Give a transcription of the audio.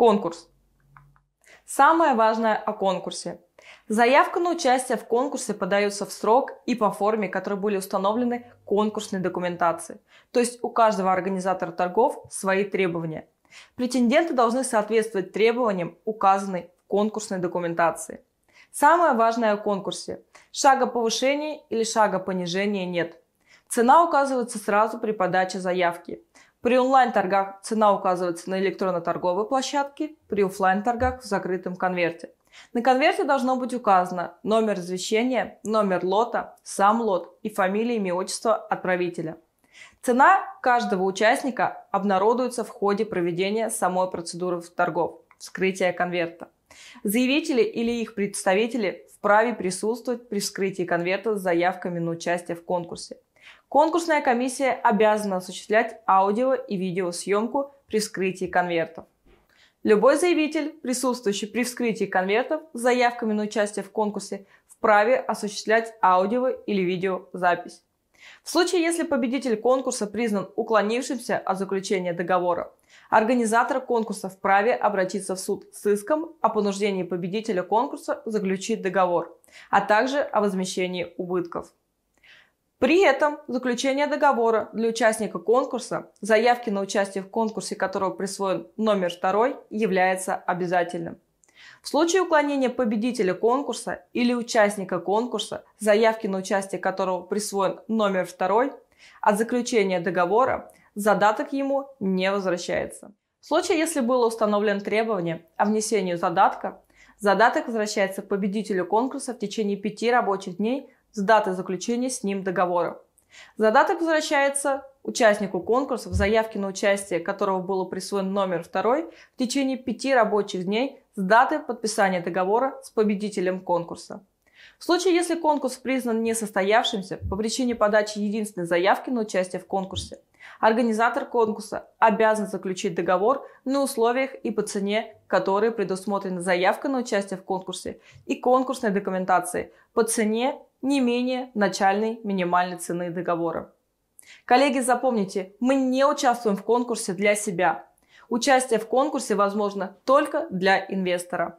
Конкурс. Самое важное о конкурсе. Заявка на участие в конкурсе подается в срок и по форме, которые были установлены конкурсной документации. То есть у каждого организатора торгов свои требования. Претенденты должны соответствовать требованиям, указанной в конкурсной документации. Самое важное о конкурсе. Шага повышения или шага понижения нет. Цена указывается сразу при подаче заявки. При онлайн-торгах цена указывается на электронно-торговой площадке, при офлайн-торгах в закрытом конверте. На конверте должно быть указано номер извещения, номер лота, сам лот и фамилия, имя, отчество отправителя. Цена каждого участника обнародуется в ходе проведения самой процедуры торгов – вскрытия конверта. Заявители или их представители вправе присутствовать при вскрытии конверта с заявками на участие в конкурсе – Конкурсная комиссия обязана осуществлять аудио и видеосъемку при вскрытии конвертов. Любой заявитель, присутствующий при вскрытии конвертов с заявками на участие в конкурсе, вправе осуществлять аудио или видеозапись. В случае, если победитель конкурса признан уклонившимся от заключения договора, организатор конкурса вправе обратиться в суд с иском о понуждении победителя конкурса заключить договор, а также о возмещении убытков. При этом заключение договора для участника конкурса, заявки на участие в конкурсе которого присвоен номер второй, является обязательным. В случае уклонения победителя конкурса или участника конкурса, заявки на участие которого присвоен номер второй, от заключения договора задаток ему не возвращается. В случае, если было установлено требование о внесении задатка, задаток возвращается победителю конкурса в течение пяти рабочих дней с даты заключения с ним договора. Задаток возвращается участнику конкурса, в заявке на участие которого было присвоен номер второй, в течение пяти рабочих дней с даты подписания договора с победителем конкурса. В случае, если конкурс признан несостоявшимся по причине подачи единственной заявки на участие в конкурсе, организатор конкурса обязан заключить договор на условиях и по цене, которые предусмотрены заявка на участие в конкурсе и конкурсной документации по цене не менее начальной минимальной цены договора. Коллеги, запомните, мы не участвуем в конкурсе для себя. Участие в конкурсе возможно только для инвестора.